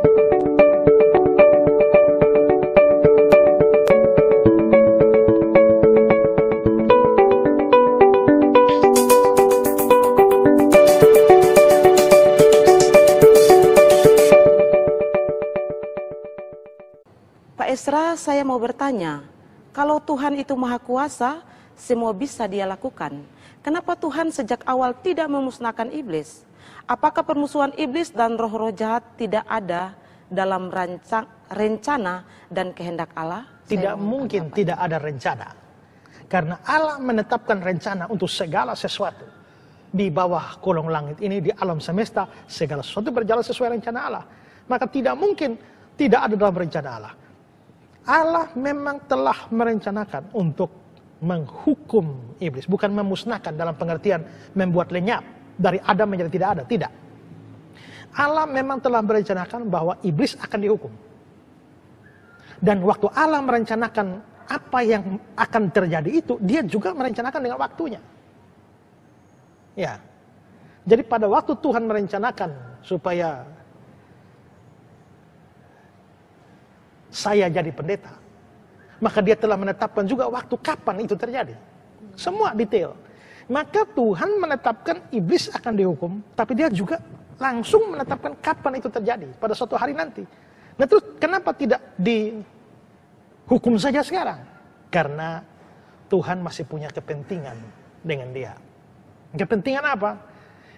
Pak Esra, saya mau bertanya, kalau Tuhan itu maha kuasa, semua bisa dia lakukan. Kenapa Tuhan sejak awal tidak memusnahkan iblis? Apakah permusuhan iblis dan roh-roh jahat tidak ada dalam rancang, rencana dan kehendak Allah? Tidak mungkin tidak ada rencana. Karena Allah menetapkan rencana untuk segala sesuatu di bawah kolong langit ini di alam semesta segala sesuatu berjalan sesuai rencana Allah. Maka tidak mungkin tidak ada dalam rencana Allah. Allah memang telah merencanakan untuk menghukum iblis, bukan memusnahkan dalam pengertian membuat lenyap dari Adam menjadi tidak ada. Tidak. Allah memang telah merencanakan bahwa iblis akan dihukum. Dan waktu Allah merencanakan apa yang akan terjadi itu, dia juga merencanakan dengan waktunya. Ya. Jadi pada waktu Tuhan merencanakan supaya saya jadi pendeta, maka dia telah menetapkan juga waktu kapan itu terjadi. Semua detail. Maka Tuhan menetapkan iblis akan dihukum, tapi dia juga langsung menetapkan kapan itu terjadi, pada suatu hari nanti. Nah terus kenapa tidak dihukum saja sekarang? Karena Tuhan masih punya kepentingan dengan dia. Kepentingan apa?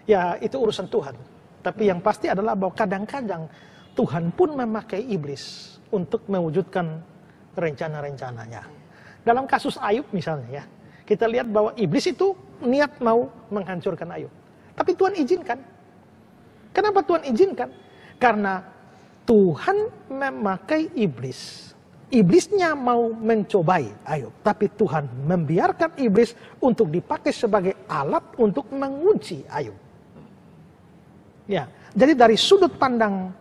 Ya itu urusan Tuhan. Tapi yang pasti adalah bahwa kadang-kadang Tuhan pun memakai iblis untuk mewujudkan rencana-rencananya. Dalam kasus Ayub misalnya ya, kita lihat bahwa iblis itu niat mau menghancurkan Ayub. Tapi Tuhan izinkan. Kenapa Tuhan izinkan? Karena Tuhan memakai iblis. Iblisnya mau mencobai Ayub, tapi Tuhan membiarkan iblis untuk dipakai sebagai alat untuk mengunci Ayub. Ya, jadi dari sudut pandang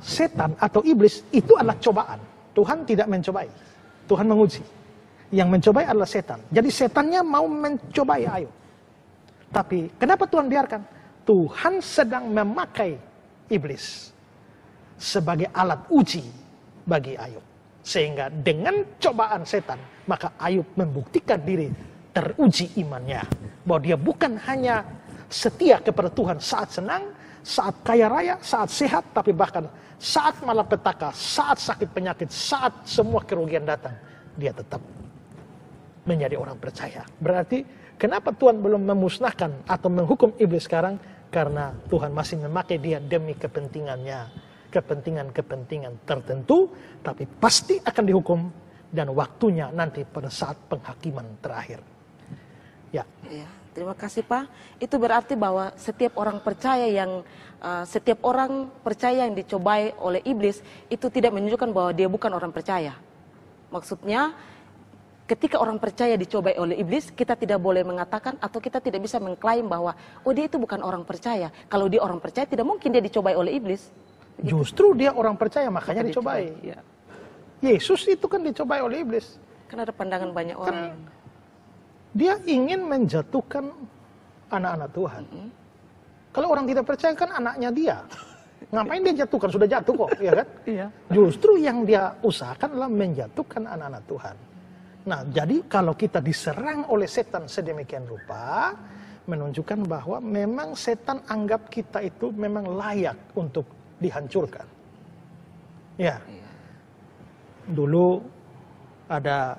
setan atau iblis itu adalah cobaan. Tuhan tidak mencobai, Tuhan menguji. Yang mencobai adalah setan. Jadi setannya mau mencobai, Ayub, Tapi kenapa Tuhan biarkan? Tuhan sedang memakai iblis sebagai alat uji bagi Ayub. Sehingga dengan cobaan setan, maka Ayub membuktikan diri teruji imannya. Bahwa dia bukan hanya setia kepada Tuhan saat senang, saat kaya raya, saat sehat, tapi bahkan saat malapetaka, saat sakit penyakit, saat semua kerugian datang, dia tetap menjadi orang percaya. Berarti kenapa Tuhan belum memusnahkan atau menghukum iblis sekarang? Karena Tuhan masih memakai dia demi kepentingannya. Kepentingan-kepentingan tertentu, tapi pasti akan dihukum dan waktunya nanti pada saat penghakiman terakhir. Ya. ya. Terima kasih Pak. Itu berarti bahwa setiap orang percaya yang uh, setiap orang percaya yang dicobai oleh iblis itu tidak menunjukkan bahwa dia bukan orang percaya. Maksudnya ketika orang percaya dicobai oleh iblis, kita tidak boleh mengatakan atau kita tidak bisa mengklaim bahwa oh dia itu bukan orang percaya. Kalau dia orang percaya, tidak mungkin dia dicobai oleh iblis. Begitu. Justru dia orang percaya, makanya dicobai. dicobai ya. Yesus itu kan dicobai oleh iblis. Karena ada pandangan banyak kan, orang. Dia ingin menjatuhkan anak-anak Tuhan. Mm -hmm. Kalau orang tidak percaya kan anaknya dia. Ngapain dia jatuhkan? Sudah jatuh kok, ya kan? Iya. Justru yang dia usahakan adalah menjatuhkan anak-anak Tuhan. Nah, jadi kalau kita diserang oleh setan sedemikian rupa, menunjukkan bahwa memang setan anggap kita itu memang layak untuk dihancurkan. Ya. Dulu ada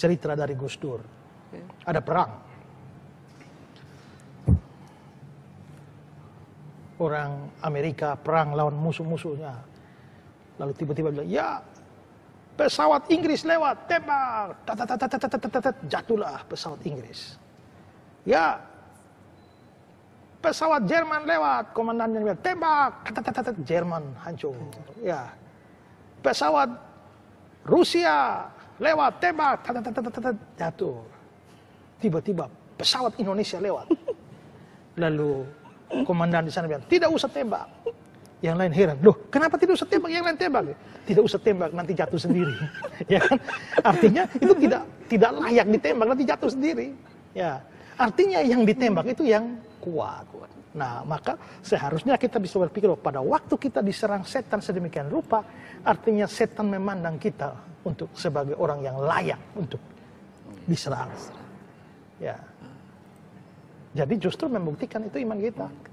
cerita dari Gus Dur. Ada perang. Orang Amerika perang lawan musuh-musuhnya. Lalu tiba-tiba bilang, ya pesawat Inggris lewat, tembak, jatuhlah pesawat Inggris. Ya, pesawat Jerman lewat, komandan komandannya lewat, tembak, Jerman hancur. Ya, pesawat Rusia lewat, tembak, jatuh. Tiba-tiba pesawat Indonesia lewat. Lalu komandan di sana bilang tidak usah tembak, yang lain heran, loh kenapa tidak usah tembak, yang lain tembak? Tidak usah tembak, nanti jatuh sendiri. ya kan? Artinya itu tidak tidak layak ditembak, nanti jatuh sendiri. Ya, artinya yang ditembak itu yang kuat. Nah, maka seharusnya kita bisa berpikir bahwa pada waktu kita diserang setan sedemikian rupa, artinya setan memandang kita untuk sebagai orang yang layak untuk diserang. Ya. Jadi justru membuktikan itu iman kita.